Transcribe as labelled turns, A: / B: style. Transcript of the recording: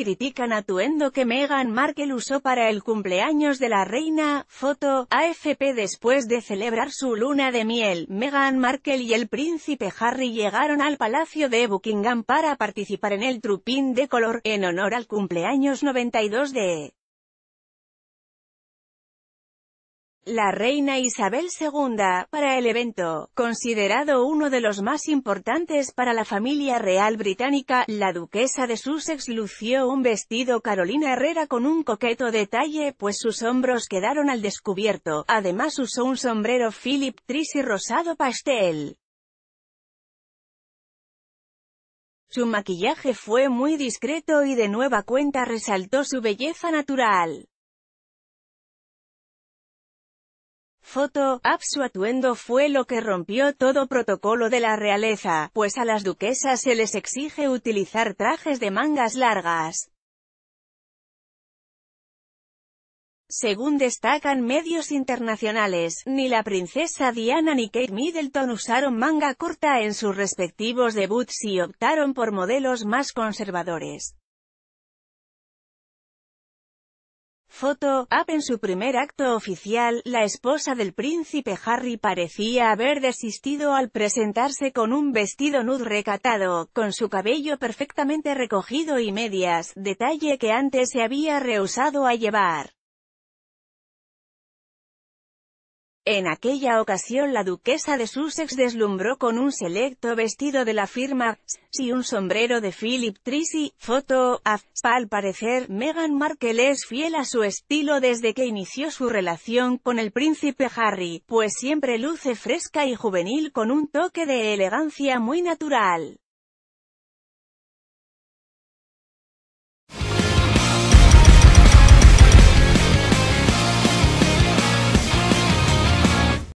A: critican atuendo que Meghan Markle usó para el cumpleaños de la reina, foto, AFP después de celebrar su luna de miel, Meghan Markle y el príncipe Harry llegaron al Palacio de Buckingham para participar en el Trupín de Color, en honor al cumpleaños 92 de la reina Isabel II, para el evento, considerado uno de los más importantes para la familia real británica, la duquesa de Sussex lució un vestido Carolina Herrera con un coqueto detalle pues sus hombros quedaron al descubierto, además usó un sombrero Philip y rosado pastel. Su maquillaje fue muy discreto y de nueva cuenta resaltó su belleza natural. Foto, absuatuendo atuendo fue lo que rompió todo protocolo de la realeza, pues a las duquesas se les exige utilizar trajes de mangas largas. Según destacan medios internacionales, ni la princesa Diana ni Kate Middleton usaron manga corta en sus respectivos debuts y optaron por modelos más conservadores. Foto, Up en su primer acto oficial, la esposa del príncipe Harry parecía haber desistido al presentarse con un vestido nude recatado, con su cabello perfectamente recogido y medias, detalle que antes se había rehusado a llevar. En aquella ocasión la duquesa de Sussex deslumbró con un selecto vestido de la firma, si un sombrero de Philip Tracy, foto, af, al parecer Meghan Markle es fiel a su estilo desde que inició su relación con el príncipe Harry, pues siempre luce fresca y juvenil con un toque de elegancia muy natural.